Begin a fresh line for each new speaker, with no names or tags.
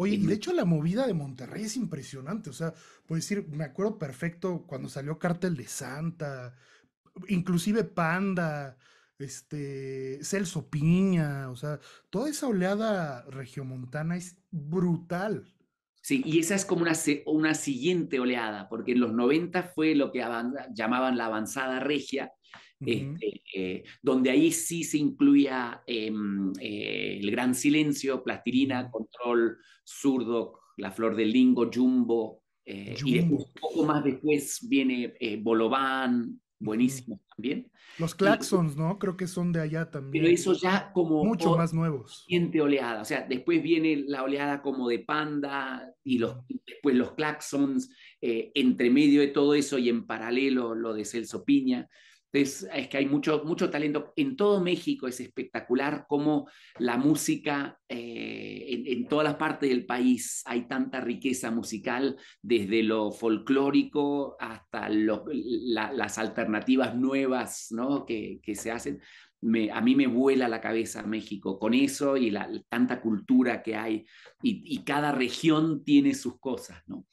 Oye, y de hecho la movida de Monterrey es impresionante. O sea, puedes decir, me acuerdo perfecto cuando salió Cártel de Santa, inclusive Panda, este, Celso Piña. O sea, toda esa oleada regiomontana es brutal.
Sí, y esa es como una, una siguiente oleada, porque en los 90 fue lo que llamaban la avanzada regia, este, eh, donde ahí sí se incluía em, eh, el Gran Silencio, Plastilina, Control, Zurdo, La Flor del Lingo, Jumbo, eh, y un poco más después viene eh, Bolobán, buenísimo también.
Los Claxons, ¿no? Creo que son de allá también. Pero
eso ya como... Mucho más nuevos. Siguiente oleada, o sea, después viene la oleada como de Panda y los, después los Claxons, eh, entre medio de todo eso y en paralelo lo de Celso Piña. Entonces, es que hay mucho, mucho talento. En todo México es espectacular cómo la música, eh, en, todas las partes del país hay tanta riqueza musical, desde lo folclórico hasta las alternativas nuevas ¿no? que, se hacen. a mí me vuela la cabeza México con eso y la, tanta cultura que hay y, y cada región tiene sus cosas, ¿no?